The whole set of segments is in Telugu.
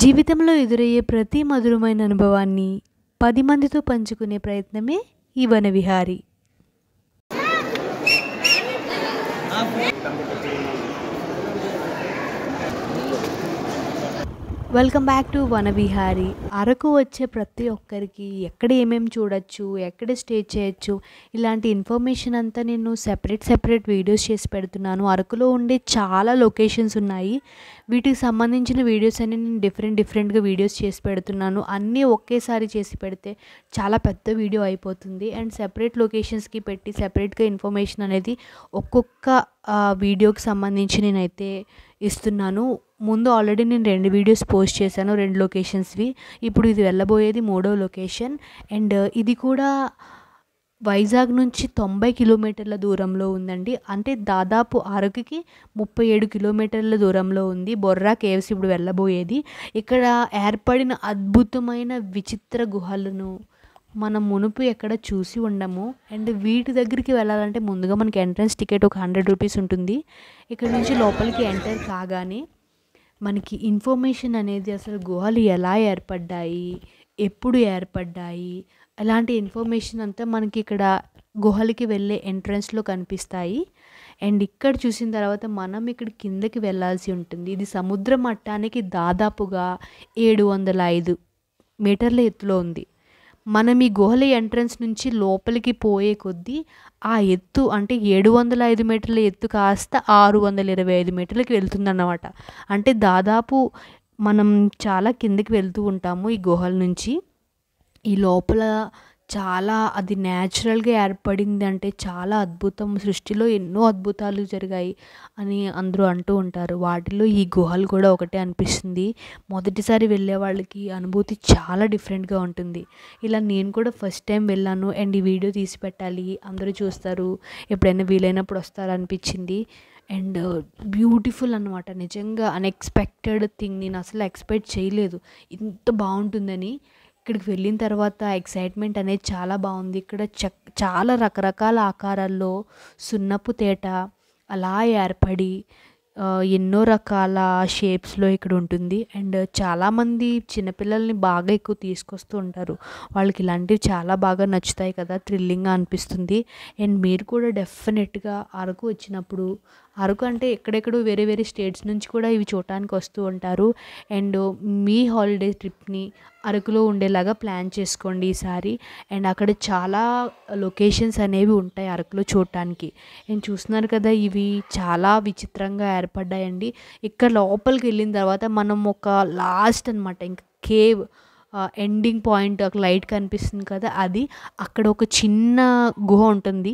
జీవితంలో ఎదురయ్యే ప్రతి మధురమైన అనుభవాన్ని పది మందితో పంచుకునే ప్రయత్నమే ఈ Vanavihari welcome back to Vanavihari Araku వచ్చే ప్రతి ఒక్కరికి ఎక్కడ ఏమేమి చూడొచ్చు ఎక్కడ స్టే చేయొచ్చు ఇలాంటి ఇన్ఫర్మేషన్ అంతా నేను సెపరేట్ సెపరేట్ వీడియోస్ చేసి పెడుతున్నాను అరకులో ఉండే చాలా లొకేషన్స్ ఉన్నాయి వీటికి సంబంధించిన వీడియోస్ అన్ని నేను డిఫరెంట్ డిఫరెంట్గా వీడియోస్ చేసి పెడుతున్నాను అన్నీ ఒకేసారి చేసి పెడితే చాలా పెద్ద వీడియో అయిపోతుంది అండ్ సెపరేట్ లొకేషన్స్కి పెట్టి సెపరేట్గా ఇన్ఫర్మేషన్ అనేది ఒక్కొక్క వీడియోకి సంబంధించి నేనైతే ఇస్తున్నాను ముందు ఆల్రెడీ నేను రెండు వీడియోస్ పోస్ట్ చేశాను రెండు లొకేషన్స్వి ఇప్పుడు ఇది వెళ్ళబోయేది మూడో లొకేషన్ అండ్ uh, ఇది కూడా వైజాగ్ నుంచి తొంభై కిలోమీటర్ల దూరంలో ఉందండి అంటే దాదాపు అరకుకి ముప్పై ఏడు కిలోమీటర్ల దూరంలో ఉంది బొర్రా కేవ్స్ ఇప్పుడు వెళ్ళబోయేది ఇక్కడ ఏర్పడిన అద్భుతమైన విచిత్ర గుహలను మనం మునుపు ఎక్కడ చూసి ఉండము అండ్ వీటి దగ్గరికి వెళ్ళాలంటే ముందుగా మనకి ఎంట్రన్స్ టికెట్ ఒక హండ్రెడ్ రూపీస్ ఉంటుంది ఇక్కడ నుంచి లోపలికి ఎంటర్ కాగానే మనకి ఇన్ఫర్మేషన్ అనేది అసలు గుహలు ఎలా ఏర్పడ్డాయి ఎప్పుడు ఏర్పడ్డాయి అలాంటి ఇన్ఫర్మేషన్ అంతా మనకి ఇక్కడ గుహలకి వెళ్ళే ఎంట్రన్స్లో కనిపిస్తాయి అండ్ ఇక్కడ చూసిన తర్వాత మనం ఇక్కడ కిందకి వెళ్ళాల్సి ఉంటుంది ఇది సముద్ర మట్టానికి దాదాపుగా ఏడు వందల ఐదు మీటర్ల ఎత్తులో ఉంది మనం ఈ గుహల ఎంట్రన్స్ నుంచి లోపలికి పోయే కొద్దీ ఆ ఎత్తు అంటే ఏడు వందల ఐదు మీటర్ల ఎత్తు కాస్త ఆరు వందల ఇరవై ఐదు మీటర్లకి వెళ్తుందన్నమాట అంటే దాదాపు మనం చాలా కిందకి వెళ్తూ ఉంటాము ఈ గుహల నుంచి ఈ లోపల చాలా అది న్యాచురల్గా ఏర్పడింది అంటే చాలా అద్భుతం సృష్టిలో ఎన్నో అద్భుతాలు జరిగాయి అని అందరూ అంటూ ఉంటారు వాటిలో ఈ గుహలు కూడా ఒకటే అనిపిస్తుంది మొదటిసారి వెళ్ళే వాళ్ళకి అనుభూతి చాలా డిఫరెంట్గా ఉంటుంది ఇలా నేను కూడా ఫస్ట్ టైం వెళ్ళాను అండ్ ఈ వీడియో తీసి పెట్టాలి అందరూ చూస్తారు ఎప్పుడైనా వీలైనప్పుడు వస్తారనిపించింది అండ్ బ్యూటిఫుల్ అనమాట నిజంగా అన్ఎక్స్పెక్టెడ్ థింగ్ నేను అసలు ఎక్స్పెక్ట్ చేయలేదు ఇంత బాగుంటుందని ఇక్కడికి వెళ్ళిన తర్వాత ఎక్సైట్మెంట్ అనేది చాలా బాగుంది ఇక్కడ చక్ చాలా రకరకాల ఆకారాల్లో సున్నపు తేట అలా ఏర్పడి ఎన్నో రకాల షేప్స్లో ఇక్కడ ఉంటుంది అండ్ చాలామంది చిన్నపిల్లల్ని బాగా ఎక్కువ తీసుకొస్తూ ఉంటారు వాళ్ళకి ఇలాంటివి చాలా బాగా నచ్చుతాయి కదా థ్రిల్లింగ్గా అనిపిస్తుంది అండ్ మీరు కూడా డెఫినెట్గా అరకు వచ్చినప్పుడు అరకు అంటే ఎక్కడెక్కడో వేరే వేరే స్టేట్స్ నుంచి కూడా ఇవి చూడటానికి వస్తూ ఉంటారు అండ్ మీ హాలిడే ట్రిప్ని అరకులో ఉండేలాగా ప్లాన్ చేసుకోండి ఈసారి అండ్ అక్కడ చాలా లొకేషన్స్ అనేవి ఉంటాయి అరకులో చూడటానికి నేను చూస్తున్నారు కదా ఇవి చాలా విచిత్రంగా ఏర్పడ్డాయండి ఇక్కడ లోపలికి వెళ్ళిన తర్వాత మనం ఒక లాస్ట్ అనమాట ఇంకా కేవ్ ఎండింగ్ పాయింట్ ఒక లైట్ కనిపిస్తుంది కదా అది అక్కడ ఒక చిన్న గుహ ఉంటుంది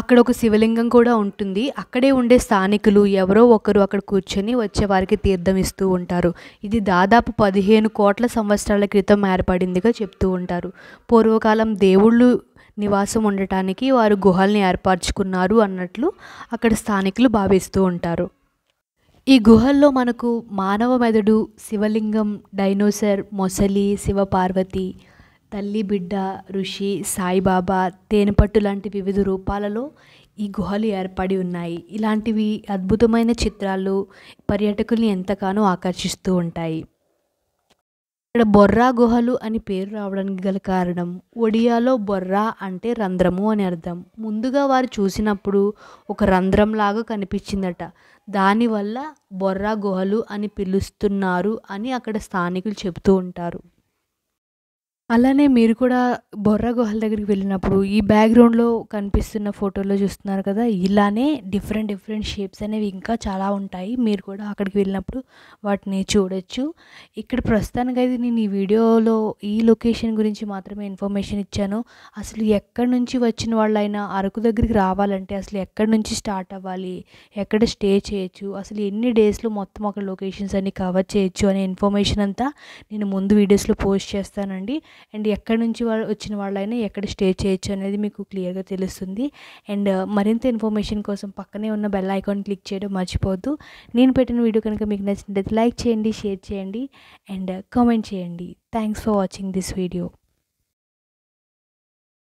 అక్కడ ఒక శివలింగం కూడా ఉంటుంది అక్కడే ఉండే స్థానికులు ఎవరో ఒకరు అక్కడ కూర్చొని వచ్చేవారికి తీర్థం ఇస్తూ ఉంటారు ఇది దాదాపు పదిహేను కోట్ల సంవత్సరాల క్రితం ఏర్పడిందిగా చెప్తూ ఉంటారు పూర్వకాలం దేవుళ్ళు నివాసం ఉండటానికి వారు గుహల్ని ఏర్పరచుకున్నారు అన్నట్లు అక్కడ స్థానికులు భావిస్తూ ఉంటారు ఈ గుహల్లో మనకు మానవ మెదడు శివలింగం డైనోసర్ మొసలి శివపార్వతి తల్లి బిడ్డ ఋషి సాయిబాబా తేనెపట్టు లాంటి వివిధ రూపాలలో ఈ గుహలు ఏర్పడి ఉన్నాయి ఇలాంటివి అద్భుతమైన చిత్రాలు పర్యాటకుల్ని ఎంతగానో ఆకర్షిస్తూ ఉంటాయి ఇక్కడ బొర్రా గుహలు అని పేరు రావడానికి గల కారణం ఒడియాలో బొర్రా అంటే రంధ్రము అని అర్థం ముందుగా వారు చూసినప్పుడు ఒక రంధ్రం లాగా కనిపించిందట దానివల్ల బొర్రా గుహలు అని పిలుస్తున్నారు అని అక్కడ స్థానికులు చెబుతూ ఉంటారు అలానే మీరు కూడా బొర్రా గుహల దగ్గరికి వెళ్ళినప్పుడు ఈ బ్యాక్గ్రౌండ్లో కనిపిస్తున్న ఫోటోలో చూస్తున్నారు కదా ఇలానే డిఫరెంట్ డిఫరెంట్ షేప్స్ అనేవి ఇంకా చాలా ఉంటాయి మీరు కూడా అక్కడికి వెళ్ళినప్పుడు వాటిని చూడొచ్చు ఇక్కడ ప్రస్తుతానికైతే నేను ఈ వీడియోలో ఈ లొకేషన్ గురించి మాత్రమే ఇన్ఫర్మేషన్ ఇచ్చాను అసలు ఎక్కడి నుంచి వచ్చిన వాళ్ళైనా అరకు దగ్గరికి రావాలంటే అసలు ఎక్కడి నుంచి స్టార్ట్ అవ్వాలి ఎక్కడ స్టే చేయొచ్చు అసలు ఎన్ని డేస్లో మొత్తం అక్కడ లొకేషన్స్ అన్ని కవర్ చేయొచ్చు అనే ఇన్ఫర్మేషన్ అంతా నేను ముందు వీడియోస్లో పోస్ట్ చేస్తానండి అండ్ ఎక్కడి నుంచి వచ్చిన వాళ్ళైనా ఎక్కడ స్టే చేయొచ్చు అనేది మీకు క్లియర్గా తెలుస్తుంది అండ్ మరింత ఇన్ఫర్మేషన్ కోసం పక్కనే ఉన్న బెల్ ఐకాన్ క్లిక్ చేయడం మర్చిపోద్దు నేను పెట్టిన వీడియో కనుక మీకు నచ్చినట్లయితే లైక్ చేయండి షేర్ చేయండి అండ్ కామెంట్ చేయండి thanks for watching this video